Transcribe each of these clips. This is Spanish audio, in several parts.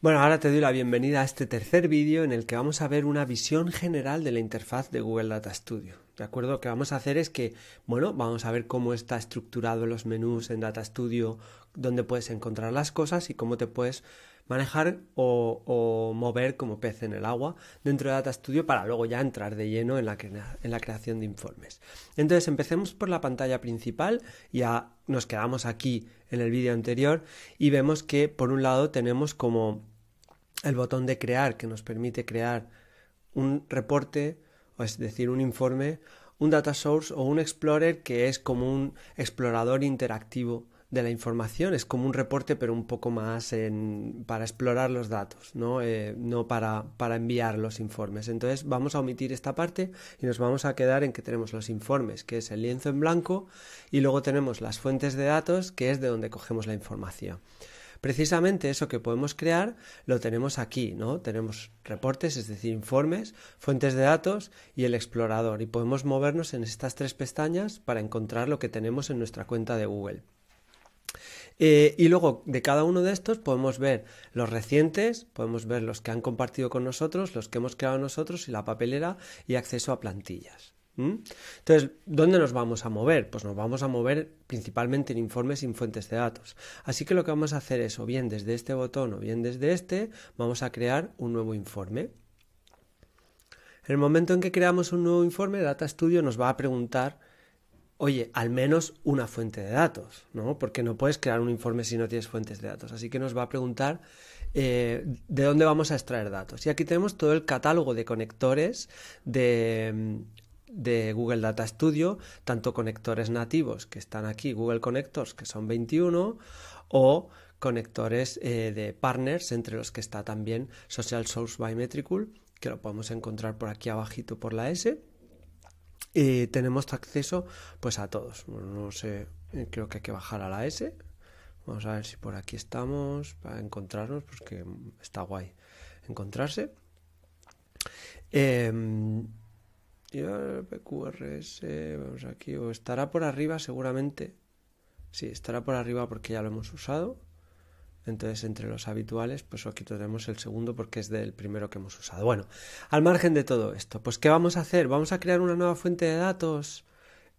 Bueno, ahora te doy la bienvenida a este tercer vídeo en el que vamos a ver una visión general de la interfaz de Google Data Studio. ¿De acuerdo? Lo que vamos a hacer es que, bueno, vamos a ver cómo está estructurado los menús en Data Studio, dónde puedes encontrar las cosas y cómo te puedes manejar o, mover como pez en el agua dentro de Data Studio para luego ya entrar de lleno en la, creación de informes. Entonces empecemos por la pantalla principal, ya nos quedamos aquí en el vídeo anterior y vemos que por un lado tenemos como el botón de crear que nos permite crear un reporte, es decir, un informe, un data source o un explorer que es como un explorador interactivo de la información. Es como un reporte, pero un poco más para explorar los datos, eh, no, para, para, enviar los informes. Entonces vamos a omitir esta parte y nos vamos a quedar en que tenemos los informes, que es el lienzo en blanco, y luego tenemos las fuentes de datos, que es de donde cogemos la información. Precisamente eso que podemos crear lo tenemos aquí, ¿no? Tenemos reportes, es decir, informes, fuentes de datos y el explorador. Y podemos movernos en estas tres pestañas para encontrar lo que tenemos en nuestra cuenta de Google. Eh, y luego de cada uno de estos podemos ver los recientes, podemos ver los que han compartido con nosotros, los que hemos creado nosotros y la papelera y acceso a plantillas. Entonces, ¿dónde nos vamos a mover? Pues nos vamos a mover principalmente en informes sin fuentes de datos. Así que lo que vamos a hacer es o bien desde este botón o bien desde este, vamos a crear un nuevo informe. En el momento en que creamos un nuevo informe, Data Studio nos va a preguntar oye, al menos una fuente de datos, ¿no? Porque no puedes crear un informe si no tienes fuentes de datos. Así que nos va a preguntar eh, de dónde vamos a extraer datos. Y aquí tenemos todo el catálogo de conectores de, Google Data Studio, tanto conectores nativos que están aquí, Google Connectors, que son 21, o conectores eh, de partners, entre los que está también Social Source by que lo podemos encontrar por aquí abajito por la S tenemos acceso pues a todos. no sé, eh, creo que hay que bajar a la S. Vamos a ver si por aquí estamos para encontrarnos, porque está guay encontrarse. Eh, em, y PQRS, vamos aquí, o estará por arriba seguramente. Sí, estará por arriba porque ya lo hemos usado. Entonces, entre los habituales, pues aquí tenemos el segundo porque es del primero que hemos usado. Bueno, al margen de todo esto, pues ¿qué vamos a hacer? ¿Vamos a crear una nueva fuente de datos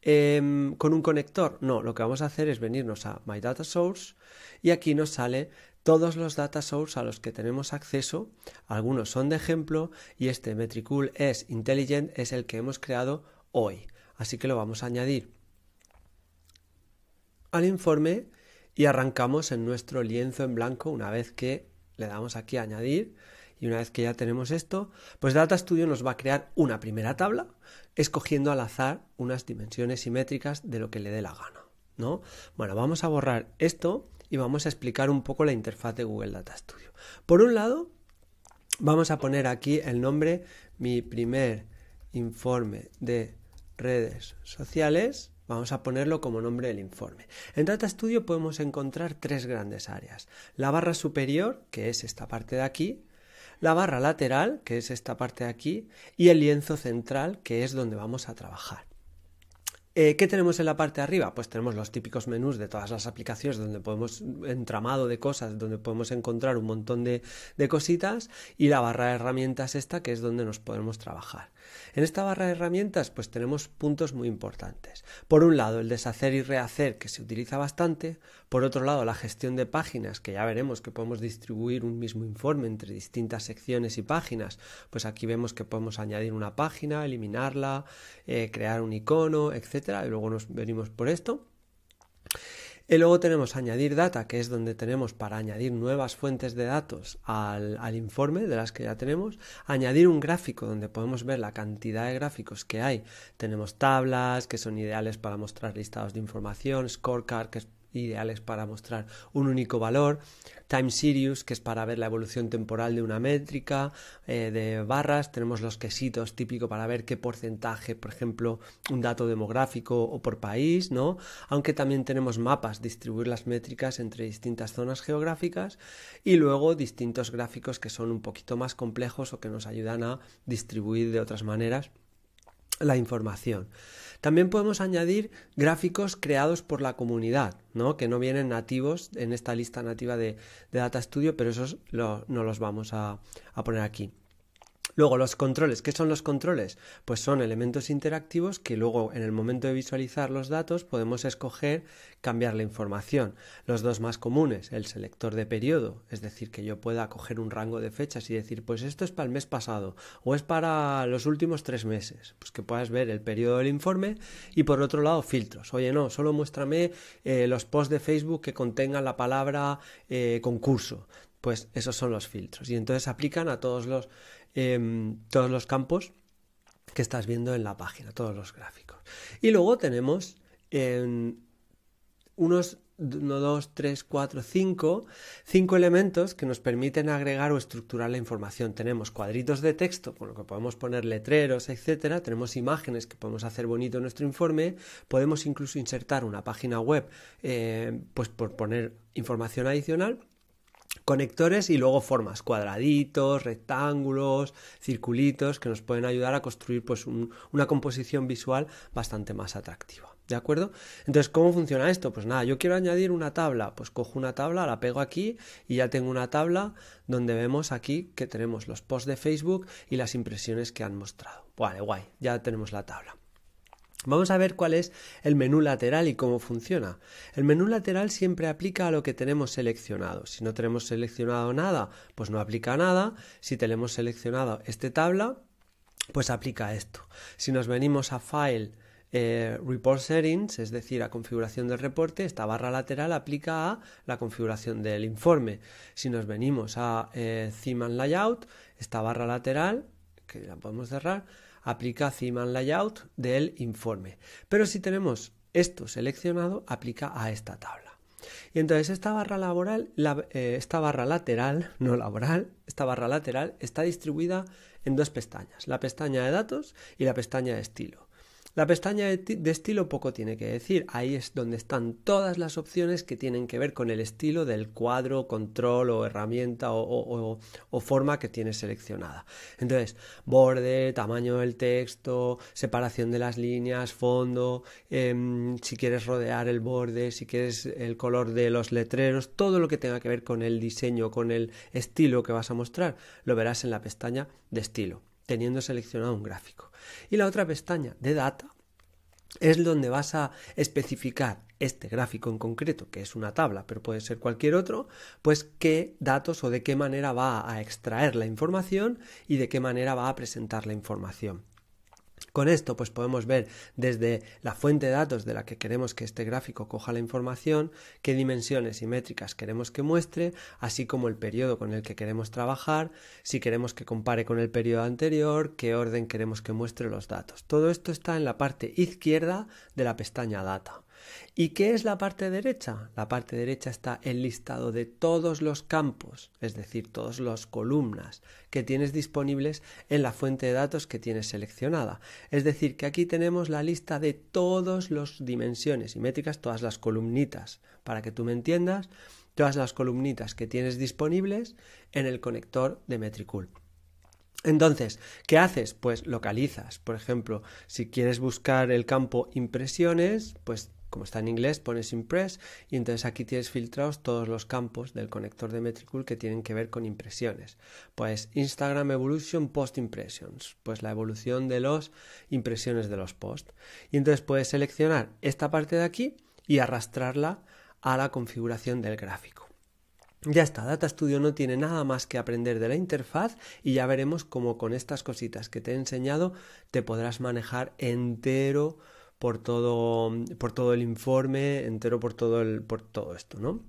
em, con un conector? No, lo que vamos a hacer es venirnos a My Data Source y aquí nos sale todos los data source a los que tenemos acceso. Algunos son de ejemplo y este Metricool es Intelligent es el que hemos creado hoy. Así que lo vamos a añadir al informe y arrancamos en nuestro lienzo en blanco una vez que le damos aquí a añadir y una vez que ya tenemos esto, pues Data Studio nos va a crear una primera tabla escogiendo al azar unas dimensiones simétricas de lo que le dé la gana, ¿no? Bueno, vamos a borrar esto y vamos a explicar un poco la interfaz de Google Data Studio. Por un lado, vamos a poner aquí el nombre mi primer informe de redes sociales Vamos a ponerlo como nombre del informe. En Data Studio podemos encontrar tres grandes áreas. La barra superior, que es esta parte de aquí, la barra lateral, que es esta parte de aquí, y el lienzo central, que es donde vamos a trabajar. Eh, ¿Qué tenemos en la parte de arriba? Pues tenemos los típicos menús de todas las aplicaciones donde podemos, entramado de cosas, donde podemos encontrar un montón de, de cositas y la barra de herramientas esta que es donde nos podemos trabajar. En esta barra de herramientas pues tenemos puntos muy importantes. Por un lado el deshacer y rehacer que se utiliza bastante, por otro lado la gestión de páginas que ya veremos que podemos distribuir un mismo informe entre distintas secciones y páginas, pues aquí vemos que podemos añadir una página, eliminarla, eh, crear un icono, etcétera, y luego nos venimos por esto. Y luego tenemos añadir data, que es donde tenemos para añadir nuevas fuentes de datos al, al, informe de las que ya tenemos. Añadir un gráfico donde podemos ver la cantidad de gráficos que hay. Tenemos tablas que son ideales para mostrar listados de información, scorecard que es ideales para mostrar un único valor, time series, que es para ver la evolución temporal de una métrica, eh, de barras, tenemos los quesitos típico para ver qué porcentaje, por ejemplo, un dato demográfico o por país, ¿no? Aunque también tenemos mapas, distribuir las métricas entre distintas zonas geográficas y luego distintos gráficos que son un poquito más complejos o que nos ayudan a distribuir de otras maneras la información. También podemos añadir gráficos creados por la comunidad, ¿no? que no vienen nativos en esta lista nativa de, Data Studio, pero esos no los vamos a poner aquí. Luego, los controles. ¿Qué son los controles? Pues son elementos interactivos que luego, en el momento de visualizar los datos, podemos escoger cambiar la información. Los dos más comunes, el selector de periodo, es decir, que yo pueda coger un rango de fechas y decir, pues esto es para el mes pasado o es para los últimos tres meses. Pues que puedas ver el periodo del informe y por otro lado, filtros. Oye, no, solo muéstrame eh, los posts de Facebook que contengan la palabra eh, concurso pues esos son los filtros. Y entonces aplican a todos los, em, todos los campos que estás viendo en la página, todos los gráficos. Y luego tenemos unos 1, 2, 3, 4, 5, elementos que nos permiten agregar o estructurar la información. Tenemos cuadritos de texto, con lo que podemos poner letreros, etcétera, tenemos imágenes que podemos hacer bonito nuestro informe, podemos incluso insertar una página web, eh, pues por poner información adicional conectores y luego formas, cuadraditos, rectángulos, circulitos, que nos pueden ayudar a construir pues una composición visual bastante más atractiva. ¿De acuerdo? Entonces, ¿cómo funciona esto? Pues nada, yo quiero añadir una tabla. Pues cojo una tabla, la pego aquí y ya tengo una tabla donde vemos aquí que tenemos los posts de Facebook y las impresiones que han mostrado. Vale, guay, ya tenemos la tabla. Vamos a ver cuál es el menú lateral y cómo funciona. El menú lateral siempre aplica a lo que tenemos seleccionado. Si no tenemos seleccionado nada, pues no aplica nada. Si tenemos seleccionado este tabla, pues aplica esto. Si nos venimos a File, eh, Report Settings, es decir, a configuración del reporte, esta barra lateral aplica a la configuración del informe. Si nos venimos a eh, Theme and Layout, esta barra lateral, que la podemos cerrar, aplica siman Layout del informe. Pero si tenemos esto seleccionado, aplica a esta tabla. Y entonces esta barra laboral, eh, esta barra lateral, no laboral, esta barra lateral está distribuida en dos pestañas, la pestaña de datos y la pestaña de estilo. La pestaña de, estilo poco tiene que decir, ahí es donde están todas las opciones que tienen que ver con el estilo del cuadro, control o herramienta o, forma que tienes seleccionada. Entonces, borde, tamaño del texto, separación de las líneas, fondo, em, si quieres rodear el borde, si quieres el color de los letreros, todo lo que tenga que ver con el diseño, con el estilo que vas a mostrar, lo verás en la pestaña de estilo teniendo seleccionado un gráfico. Y la otra pestaña de data es donde vas a especificar este gráfico en concreto, que es una tabla, pero puede ser cualquier otro, pues qué datos o de qué manera va a extraer la información y de qué manera va a presentar la información. Con esto pues podemos ver desde la fuente de datos de la que queremos que este gráfico coja la información, qué dimensiones y métricas queremos que muestre, así como el periodo con el que queremos trabajar, si queremos que compare con el periodo anterior, qué orden queremos que muestre los datos. Todo esto está en la parte izquierda de la pestaña Data. ¿Y qué es la parte derecha? La parte derecha está el listado de todos los campos, es decir, todas las columnas que tienes disponibles en la fuente de datos que tienes seleccionada. Es decir, que aquí tenemos la lista de todas las dimensiones y métricas, todas las columnitas. Para que tú me entiendas, todas las columnitas que tienes disponibles en el conector de Metricool. Entonces, ¿qué haces? Pues localizas. Por ejemplo, si quieres buscar el campo impresiones, pues como está en inglés, pones Impress y entonces aquí tienes filtrados todos los campos del conector de Metricool que tienen que ver con impresiones. Pues Instagram Evolution Post Impressions, pues la evolución de las impresiones de los posts. Y entonces puedes seleccionar esta parte de aquí y arrastrarla a la configuración del gráfico. Ya está, Data Studio no tiene nada más que aprender de la interfaz y ya veremos cómo con estas cositas que te he enseñado te podrás manejar entero por todo, por todo el informe entero, por todo, por todo esto, ¿no?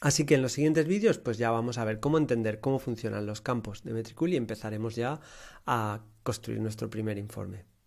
Así que en los siguientes vídeos pues ya vamos a ver cómo entender cómo funcionan los campos de Metricool y empezaremos ya a construir nuestro primer informe.